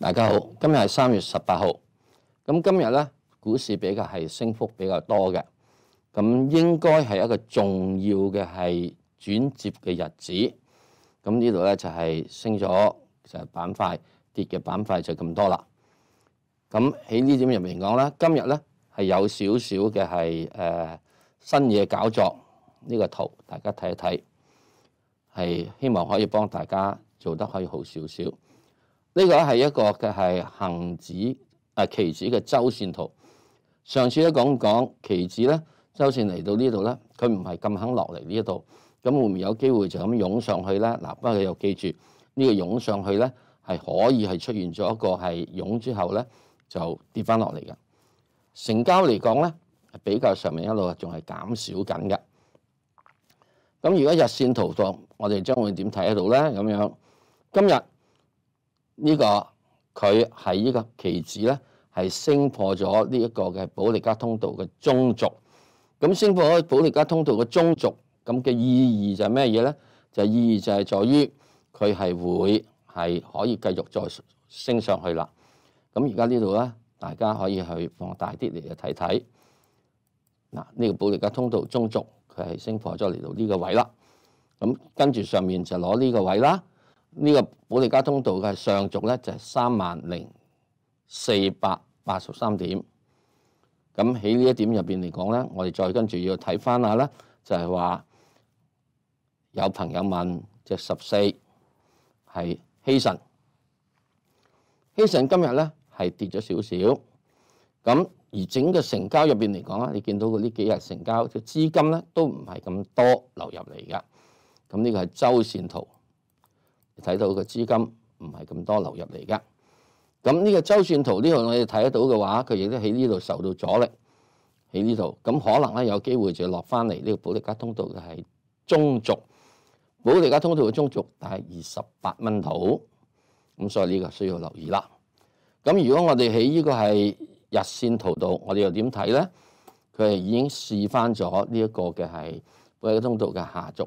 大家好，今日系三月十八号，咁今日咧股市比较系升幅比较多嘅，咁应该系一个重要嘅系转接嘅日子，咁呢度咧就系升咗就系板块跌嘅板块就咁多啦，咁喺呢点入面讲啦，今日咧系有少少嘅系诶新嘢搞作呢个图，大家睇一睇，系希望可以帮大家做得可以好少少。呢個係一個嘅係恆指啊期指嘅周線圖。上次都講講期指咧，周線嚟到呢度咧，佢唔係咁肯落嚟呢一度，咁會唔會有機會就咁湧上去咧？嗱，不過又記住呢個湧上去咧，係可以係出現咗一個係湧之後咧，就跌翻落嚟嘅。成交嚟講咧，比較上面一路仲係減少緊嘅。咁如果日線圖度，我哋將會點睇得到咧？咁樣今日。呢个佢系呢个旗子咧，系升破咗呢一个嘅保利加通道嘅中轴。咁升破咗保利加通道嘅中轴，咁嘅意义就系咩嘢咧？就意义就系在于佢系会系可以继续再升上去啦。咁而家呢度咧，大家可以去放大啲嚟嘅睇睇。嗱，呢个保利加通道中轴，佢系升破咗嚟到呢个位啦。咁跟住上面就攞呢个位啦。呢個保利加通道嘅上續咧就係三萬零四百八十三點，咁喺呢一點入邊嚟講咧，我哋再跟住要睇翻下啦，就係話有朋友問，即十四係希慎，希慎今日咧係跌咗少少，咁而整個成交入邊嚟講咧，你見到佢呢幾日成交嘅資金咧都唔係咁多流入嚟嘅，咁呢個係周線圖。睇到個資金唔係咁多流入嚟嘅，咁呢個周線圖呢度我哋睇得到嘅話，佢亦都喺呢度受到阻力喺呢度，咁可能咧有機會就落翻嚟呢個保利加通道嘅係中續，保利加通道嘅中續，但概二十八蚊度，咁所以呢個需要留意啦。咁如果我哋喺呢個係日線圖度，我哋又點睇咧？佢係已經試翻咗呢一個嘅係保利加通道嘅下續。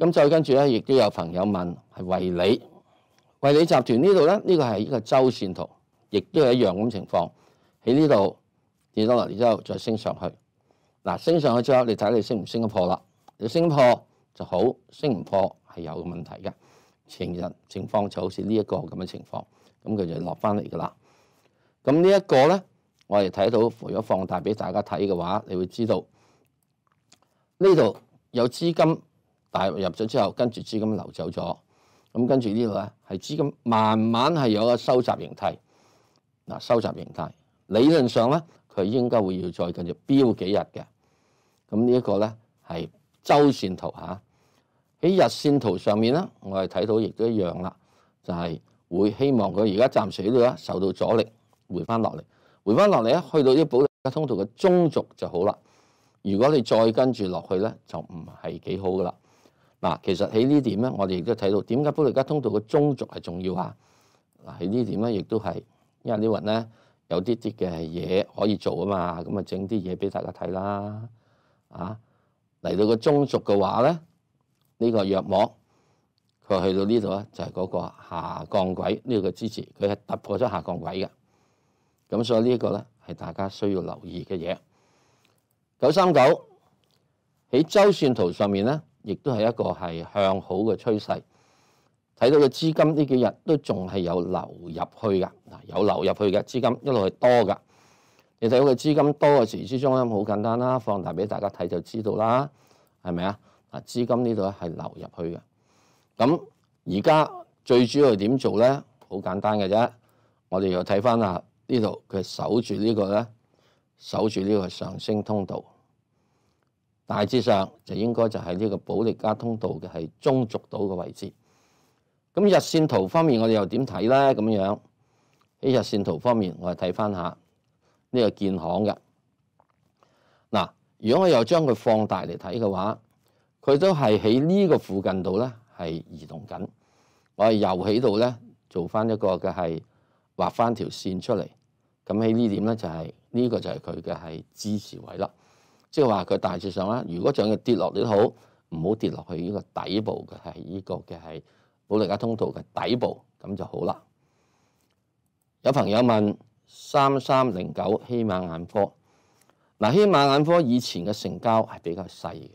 咁再跟住咧，亦都有朋友問，係維理、維理集團呢度咧，呢個係一個周線圖，亦都係一樣咁情況喺呢度跌咗落嚟之後再升上去。嗱，升上去之後，你睇你升唔升得破啦？你升破就好，升唔破係有問題嘅。前日情況就好似呢一個咁嘅情況，咁佢就落翻嚟噶啦。咁呢一個咧，我哋睇到如果放大俾大家睇嘅話，你會知道呢度有資金。大入咗之後，跟住資金流走咗，咁跟住呢度咧係資金慢慢係有個收集形態。嗱，收集形態理論上咧，佢應該會要再跟住飆幾日嘅。咁呢一個咧係周線圖嚇，喺日線圖上面咧，我係睇到亦都一樣啦，就係會希望佢而家暫時喺度咧受到阻力回翻落嚟，回翻落嚟咧去到啲保利通道嘅中軸就好啦。如果你再跟住落去咧，就唔係幾好噶啦。嗱，其實喺呢點咧，我哋亦都睇到點解布利加通道嘅中族係重要啊！嗱，喺呢點咧，亦都係因為呢雲咧有啲啲嘅嘢可以做啊嘛，咁啊整啲嘢俾大家睇啦啊！嚟到個中族嘅話咧，呢個藥膜佢去到呢度咧，就係嗰個下降軌呢個支持，佢係突破咗下降軌嘅。咁所以呢一個咧係大家需要留意嘅嘢。九三九喺周線圖上面咧。亦都係一個係向好嘅趨勢，睇到嘅資金呢幾日都仲係有流入去嘅，嗱有流入去嘅資金一路係多噶。你睇到嘅資金多嘅時之中咧，好簡單啦，放大俾大家睇就知道啦，係咪啊？啊，資金呢度咧係流入去嘅。咁而家最主要點做咧？好簡單嘅啫，我哋又睇翻啊，呢度佢守住呢個咧，守住呢個上升通道。大致上就應該就係呢個保利加通道嘅係中軸度嘅位置。咁日線圖方面我哋又點睇咧？咁樣喺日線圖方面我哋睇翻下呢個建行嘅。嗱，如果我又將佢放大嚟睇嘅話，佢都係喺呢個附近度咧係移動緊。我哋又喺度咧做翻一個嘅係畫翻條線出嚟。咁喺呢點咧就係呢個就係佢嘅係支持位啦。即係話佢大致上啦，如果長期跌落都好，唔好跌落去呢個底部嘅係呢個嘅係保利加通道嘅底部咁就好啦。有朋友問三三零九希馬眼科，嗱希馬眼科以前嘅成交係比較細嘅，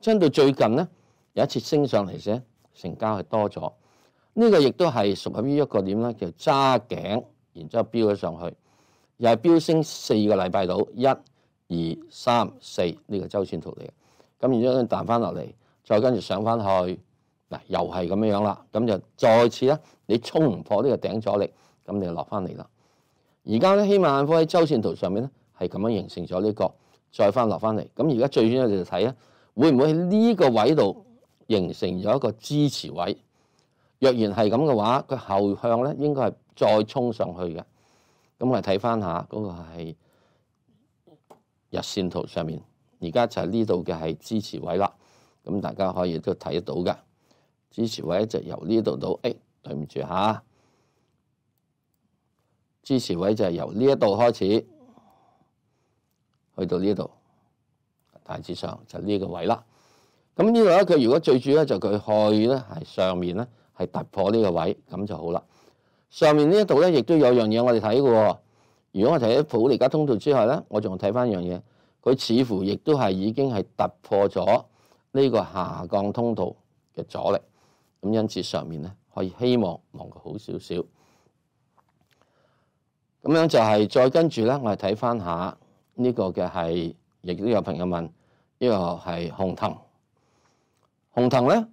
將到最近咧有一次升上嚟時成交係多咗，呢個亦都係屬於一個點咧，叫揸頸，然之後飆咗上去，又係飆升四個禮拜到一。二三四呢個周線圖嚟嘅，咁然之後彈翻落嚟，再跟住上翻去，嗱又係咁樣樣啦，咁就再次咧，你衝唔破呢個頂阻力，咁你就落翻嚟啦。而家咧，希望眼科喺周線圖上面咧，係咁樣形成咗呢個再翻落翻嚟。咁而家最緊要就睇咧，會唔會喺呢個位度形成咗一個支持位？若然係咁嘅話，佢後向咧應該係再衝上去嘅。咁我哋睇翻下嗰個係。日线图上面，而家就系呢度嘅系支持位啦。咁大家可以都睇到嘅支持位，就由呢度到 A 对唔住吓，支持位就系由呢一度开始去到呢度大致上就呢个位啦。咁呢度咧，佢如果最主要就佢去咧系上面咧系突破呢个位，咁就好啦。上面呢一度咧，亦都有样嘢我哋睇嘅。如果我睇喺普利加通道之外咧，我仲睇翻一樣嘢，佢似乎亦都係已經係突破咗呢個下降通道嘅阻力，咁因此上面咧可以希望望佢好少少。咁樣就係再跟住咧，我哋睇翻下呢個嘅係，亦都有朋友問呢個係紅藤紅藤咧，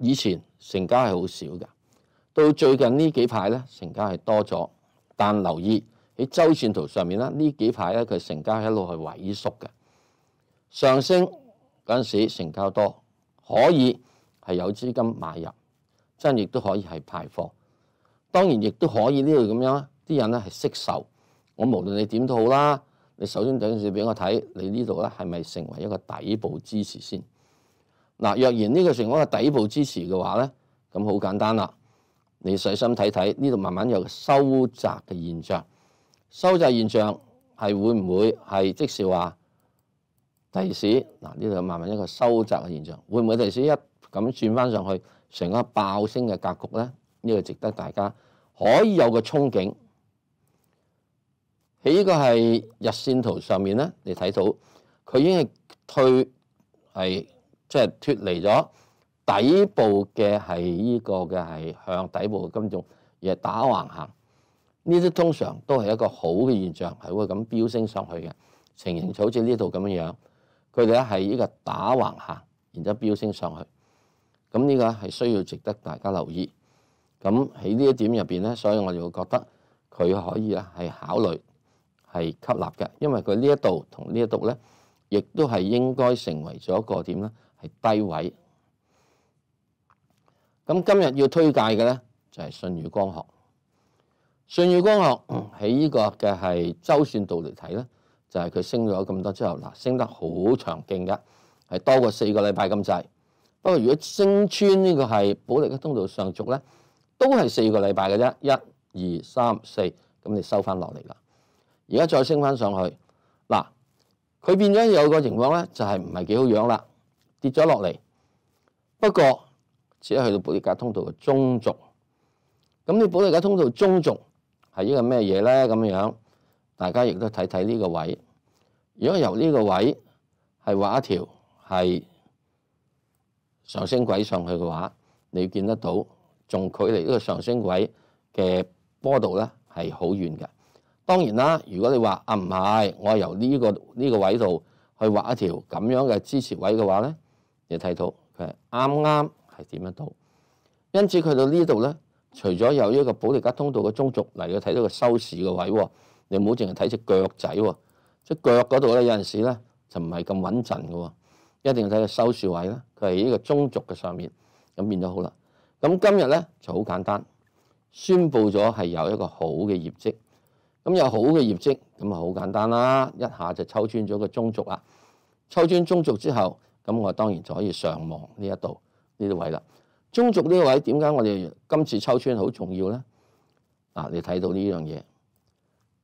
以前成交係好少嘅，到最近呢幾排咧成交係多咗，但留意。喺周線圖上面啦，呢幾排咧，佢成交一路係萎縮嘅上升嗰陣時，成交多可以係有資金買入，真亦都可以係派貨。當然亦都可以呢度咁樣，啲人咧係識售。我無論你點套啦，你首先第一件事俾我睇，你呢度咧係咪成為一個底部支持先嗱？若然呢個成一个底部支持嘅話咧，咁好簡單啦。你細心睇睇呢度，慢慢有收窄嘅現象。收窄現象係會唔會係即是話第市嗱呢度慢慢一個收窄嘅現象，會唔會第市一咁轉翻上去成個爆升嘅格局咧？呢個值得大家可以有個憧憬。喺呢個係日線圖上面咧，你睇到佢已經係退係即係脱離咗底部嘅係呢個嘅係向底部嘅金而係打橫行。呢啲通常都係一個好嘅現象，係會咁飆升上去嘅。情形就好似呢度咁樣樣，佢哋咧係呢個打橫行，然之後飆升上去。咁呢個係需要值得大家留意。咁喺呢一點入邊咧，所以我就覺得佢可以咧係考慮係吸納嘅，因為佢呢一度同呢一度咧，亦都係應該成為咗一個點咧係低位。咁今日要推介嘅咧就係信宇光學。信裕光学喺呢个嘅系周线度嚟睇咧，就系佢升咗咁多之后，嗱升得好长劲嘅，系多过四个礼拜咁滞。不过如果升穿呢个系保利格通道上续咧，都系四个礼拜嘅啫，一二三四，咁你收翻落嚟啦。而家再升翻上去，嗱，佢变咗有个情况咧，就系唔系几好样啦，跌咗落嚟。不过只系去到保利格通道嘅中轴，咁你保利格通道中轴。係呢個咩嘢咧？咁樣大家亦都睇睇呢個位。如果由呢個位係畫一條係上升軌上去嘅話，你見得到，仲距離呢個上升軌嘅波度咧係好遠嘅。當然啦，如果你話啊唔係，我由呢個呢個位度去畫一條咁樣嘅支持位嘅話咧，你睇到佢啱啱係點樣到。因此佢到呢度咧。除咗有一個保利加通道嘅中軸嚟要睇到個收市嘅位，你唔好淨係睇隻腳仔，即係腳嗰度咧，有陣時咧就唔係咁穩陣嘅，一定要睇個收市位啦。佢係呢個中軸嘅上面，咁變咗好啦。咁今日咧就好簡單，宣布咗係有一個好嘅業績。咁有好嘅業績，咁啊好簡單啦，一下就抽穿咗個中軸啦。抽穿中軸之後，咁我當然就可以上望呢一度呢啲位啦。中族呢位點解我哋今次抽穿好重要咧？啊，你睇到呢樣嘢，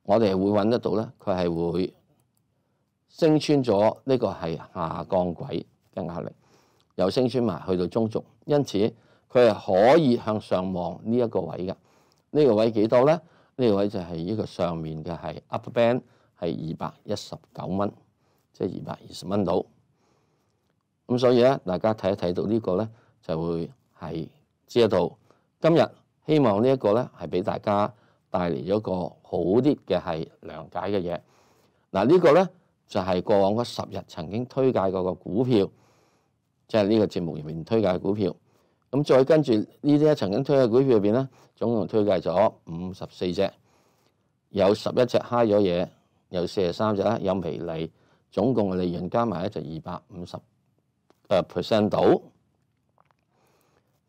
我哋會揾得到咧。佢係會升穿咗呢個係下降軌嘅壓力，又升穿埋去到中族，因此佢係可以向上望呢一個位嘅。呢個位幾多咧？呢個位就係呢個上面嘅係 up band 係二百一十九蚊，即係二百二十蚊到。咁所以咧，大家睇一睇到呢個咧，就會。係知得到。今日希望呢一個咧係俾大家帶嚟咗個好啲嘅係瞭解嘅嘢。嗱呢個咧就係過往嗰十日曾經推介過個股票，即係呢個節目入面推介股票。咁再跟住呢啲咧曾經推介股票入面咧，總共推介咗五十四隻，有十一隻蝦咗嘢，有四十三隻啦，有微利，總共嘅利潤加埋咧就二百五十 percent 到。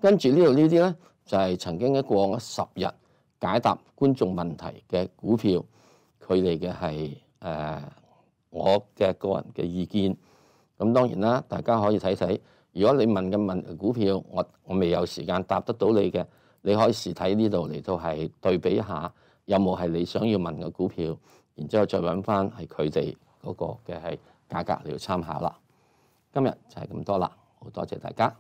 跟住呢度呢啲咧，就係曾經喺過往十日解答觀眾問題嘅股票，佢嚟嘅係誒我嘅個人嘅意見。咁當然啦，大家可以睇睇。如果你問嘅問股票，我我未有時間答得到你嘅，你可以試睇呢度嚟到係對比一下，有冇係你想要問嘅股票。然之後再揾翻係佢哋嗰個嘅係價格嚟參考啦。今日就係咁多啦，好多謝大家。